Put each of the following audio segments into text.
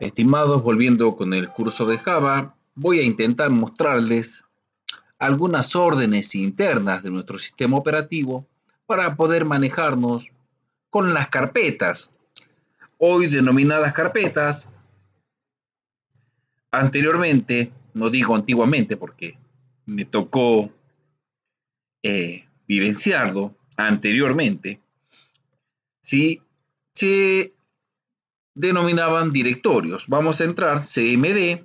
Estimados, volviendo con el curso de Java, voy a intentar mostrarles algunas órdenes internas de nuestro sistema operativo para poder manejarnos con las carpetas, hoy denominadas carpetas, anteriormente, no digo antiguamente porque me tocó eh, vivenciarlo anteriormente, ¿sí? se denominaban directorios. Vamos a entrar CMD,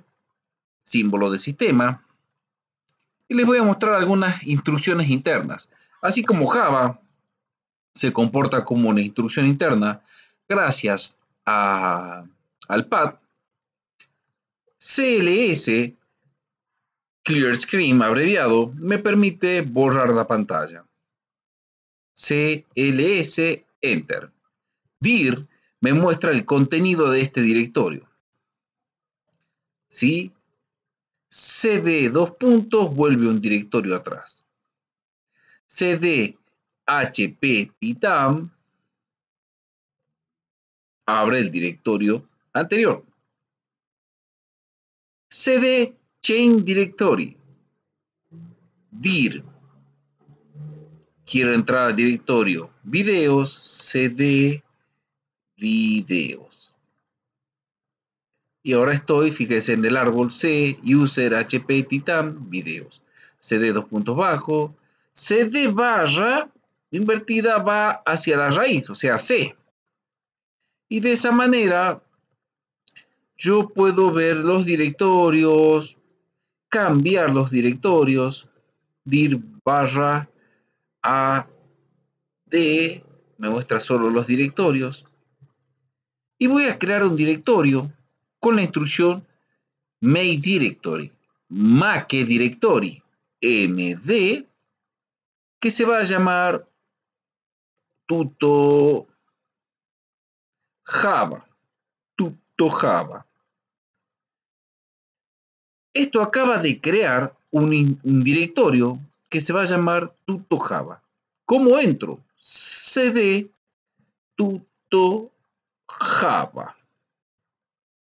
símbolo de sistema, y les voy a mostrar algunas instrucciones internas. Así como Java se comporta como una instrucción interna, gracias al PAD, CLS, Clear Screen abreviado, me permite borrar la pantalla. CLS, Enter. DIR me muestra el contenido de este directorio. ¿Sí? CD dos puntos vuelve un directorio atrás. CD HP Titan abre el directorio anterior. CD Chain Directory. DIR. Quiero entrar al directorio videos, CD videos. Y ahora estoy, fíjense en el árbol C, user, HP, titan, videos. CD dos puntos bajos. CD barra invertida va hacia la raíz, o sea, C. Y de esa manera yo puedo ver los directorios, cambiar los directorios, dir barra a d, me muestra solo los directorios, y voy a crear un directorio con la instrucción make directory, make directory md, que se va a llamar tuto java, tuto java. Esto acaba de crear un, un directorio que se va a llamar tuto java. ¿Cómo entro? cd tuto Java.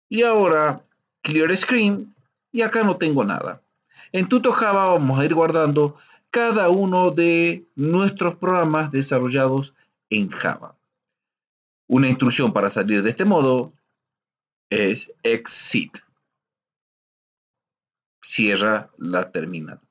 Y ahora Clear Screen y acá no tengo nada. En Tuto Java vamos a ir guardando cada uno de nuestros programas desarrollados en Java. Una instrucción para salir de este modo es exit. Cierra la terminal.